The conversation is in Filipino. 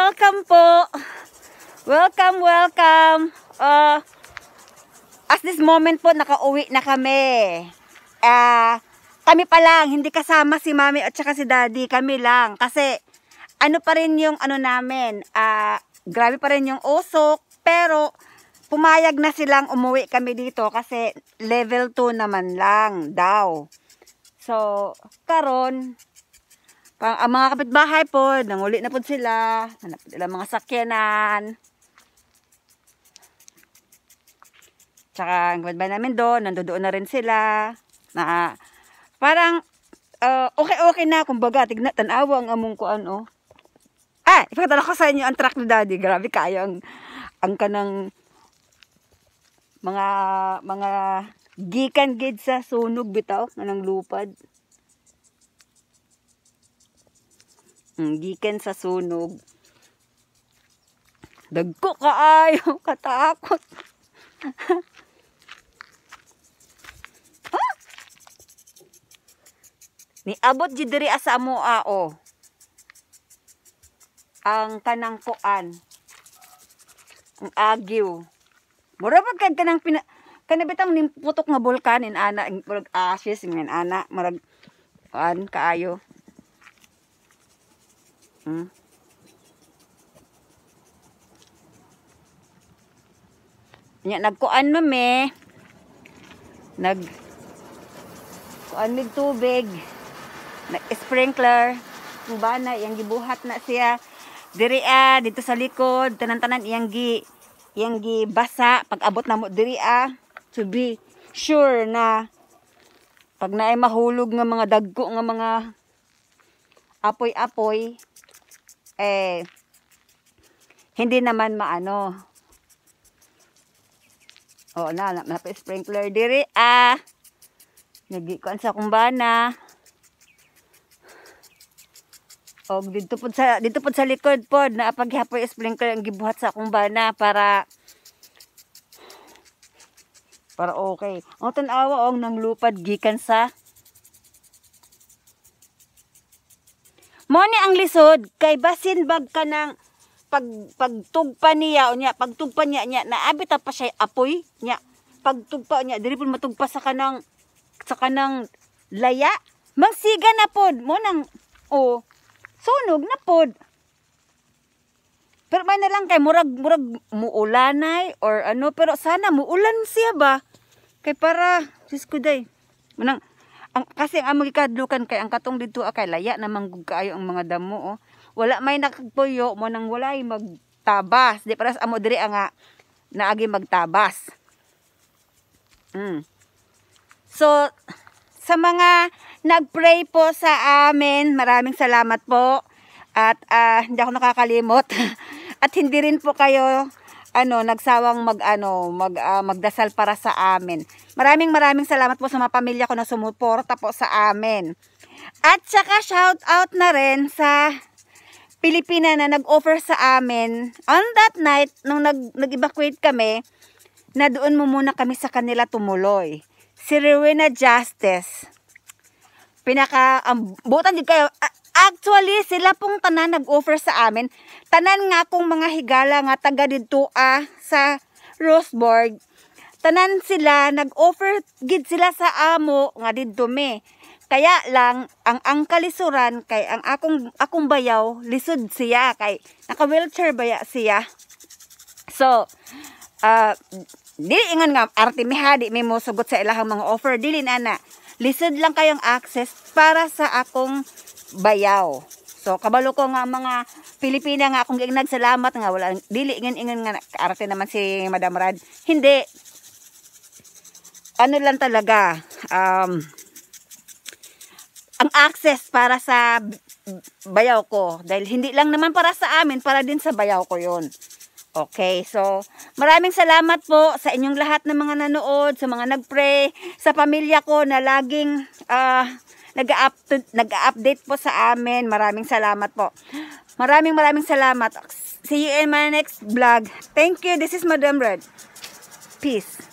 welcome po. Welcome, welcome. Uh, as this moment po, nakauwi na kami. Uh, kami pa lang, hindi kasama si mami at saka si daddy. Kami lang. Kasi, ano pa rin yung ano namin, uh, grabe pa rin yung usok. Pero, pumayag na silang umuwi kami dito kasi level 2 naman lang daw. So, karon Pang, ang ah, mga kapitbahay po, nanguli na po sila. Hanap nila mga sakyanan. Tsaka ang kapitbahay namin doon, nandoon na rin sila. Na, parang uh, ah, okay okay na kumbaga tignan tanawa ang among ko oh. ano. Ah, ipakita ko sa inyo ang truck ni Daddy. Grabe kayo ang ang kanang mga mga gikan gid sa sunog bitaw ng lupad. Mm, gikan sa sunog dagko kaayo katakot ah! abot jud diri asa mo ao ah, ang tanang kuan ang agyo mura pag kan kanang pina kanabitang nimputok nga bulkan in ana murag ashes in ana murag kuan kaayo Hmm? Nya nagkuan me. Eh. Nag kuan mig tubig. Nag sprinkler. Kubana yang gibuhat na siya. Diri ah, dito sa likod tanan-tanan yang gi iyang gibasa pag abot na mo diri ah to be sure na pag naay mahulog nga mga dagko nga mga apoy-apoy eh, hindi naman maano. O, na, na, na sprinkler diri, ah. Nagikuan sa kumbana. og dito po sa, dito po sa likod po, na paghapoy sprinkler ang gibuhat sa kumbana para para okay. Ang tanawa, ang nang lupad gikan sa Mo ni ang lisod kay basin bag ka ng pag pagtugpa niya o niya pagtugpa niya niya naabit pa siya apoy niya pagtugpa niya diri pud matugpa sa kanang sa kanang laya mangsiga na pod mo nang o oh, sunog na pod pero man na lang kay murag murag muulanay or ano pero sana muulan siya ba kay para Diyos ko day manang ang kasi ang amoy kadlukan kay ang katong dito akay ah, laya na manggug kaayo ang mga damo oh. Wala may nakagpuyo mo nang walay magtabas. Di paras amo diri ah, nga naagi magtabas. Mm. So sa mga nagpray po sa amin, maraming salamat po. At uh, hindi ako nakakalimot. At hindi rin po kayo ano, nagsawang mag, ano, mag, uh, magdasal para sa amin. Maraming maraming salamat po sa mga pamilya ko na sumuporta po sa amin. At saka shout out na rin sa Pilipina na nag-offer sa amin on that night nung nag, nag-evacuate kami na doon mo muna kami sa kanila tumuloy. Si Rowena Justice pinaka ang um, butan gid kayo uh, Actually, sila pong tanan nag-offer sa amin. Tanan nga kong mga higala nga taga dito ah, sa Rosborg. Tanan sila, nag-offer gid sila sa amo nga dito me. Kaya lang, ang ang kalisuran kay ang akong akong bayaw lisod siya kay naka-wheelchair baya siya. So, uh, dili ingon nga arti miha di mi mo sugot sa ilahang mga offer dili ana lisod lang kayong access para sa akong bayaw so kabalo ko nga mga Pilipina nga akong ginagsalamat nga wala dili ingon ingon nga arti naman si Madam Rad hindi ano lang talaga um, ang access para sa bayaw ko dahil hindi lang naman para sa amin para din sa bayaw ko yon Okay, so maraming salamat po sa inyong lahat ng mga nanood, sa mga nagpray, sa pamilya ko na laging uh, ah, nag-update nag, nag po sa amin. Maraming salamat po. Maraming maraming salamat. See you in my next vlog. Thank you. This is Madam Red. Peace.